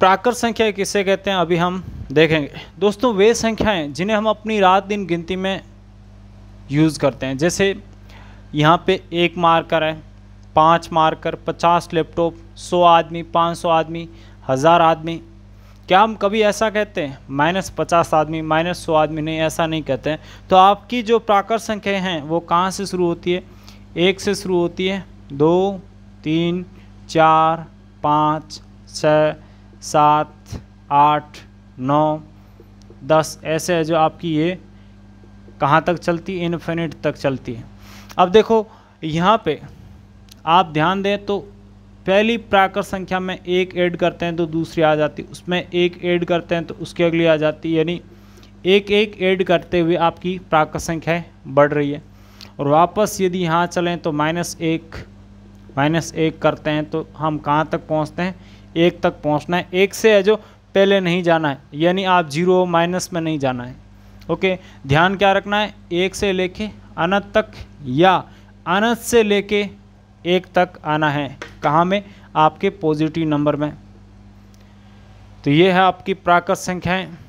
प्राकृत संख्या किसे कहते हैं अभी हम देखेंगे दोस्तों वे संख्याएं जिन्हें हम अपनी रात दिन गिनती में यूज़ करते हैं जैसे यहाँ पे एक मार्कर है पाँच मार्कर पचास लैपटॉप सौ आदमी पाँच सौ आदमी हज़ार आदमी क्या हम कभी ऐसा कहते हैं माइनस पचास आदमी माइनस सौ आदमी नहीं ऐसा नहीं कहते हैं तो आपकी जो प्राकृत संख्या हैं वो कहाँ से शुरू होती है एक से शुरू होती है दो तीन चार पाँच छः सात आठ नौ दस ऐसे है जो आपकी ये कहाँ तक चलती इनफिनिट तक चलती है अब देखो यहाँ पे आप ध्यान दें तो पहली प्राकृत संख्या में एक ऐड करते हैं तो दूसरी आ जाती उसमें एक ऐड करते हैं तो उसकी अगली आ जाती यानी एक एक ऐड करते हुए आपकी प्राकृत संख्याएँ बढ़ रही है और वापस यदि यहाँ चलें तो माइनस एक माइनस एक करते हैं तो हम कहाँ तक पहुँचते हैं एक तक पहुंचना है एक से है जो पहले नहीं जाना है यानी आप जीरो माइनस में नहीं जाना है ओके ध्यान क्या रखना है एक से लेके अनंत तक या अनंत से लेके एक तक आना है कहाँ में आपके पॉजिटिव नंबर में तो ये है आपकी प्राकृत संख्याएँ